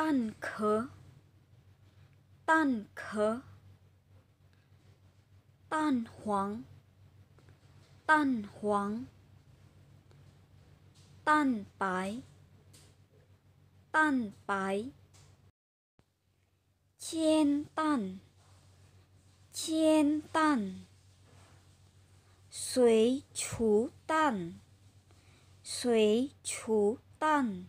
蛋壳，蛋壳，蛋黄，蛋黄，蛋白，蛋白，煎蛋，煎蛋，水煮蛋，水煮蛋。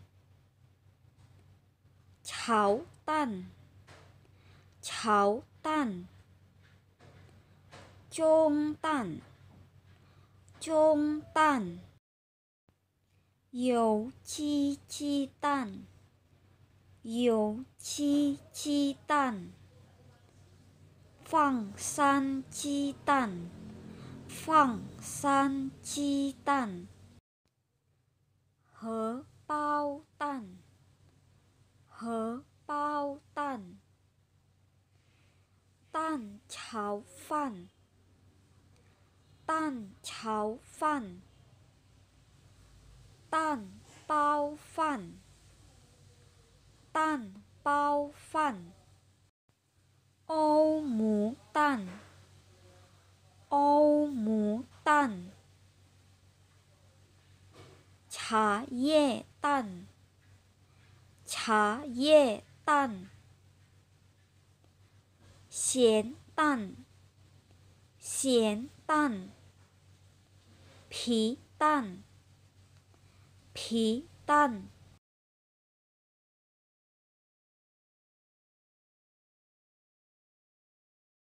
cháo tan, cháo tan, chôm tan, chôm tan, dầu chi chi tan, dầu chi chi tan, phẳng san chi tan, phẳng san chi tan, hớ bao 饭，蛋炒饭，蛋炒饭，蛋包饭，蛋包饭，欧姆蛋，欧姆蛋，茶叶蛋。茶叶蛋。咸蛋，咸蛋，皮蛋，皮蛋。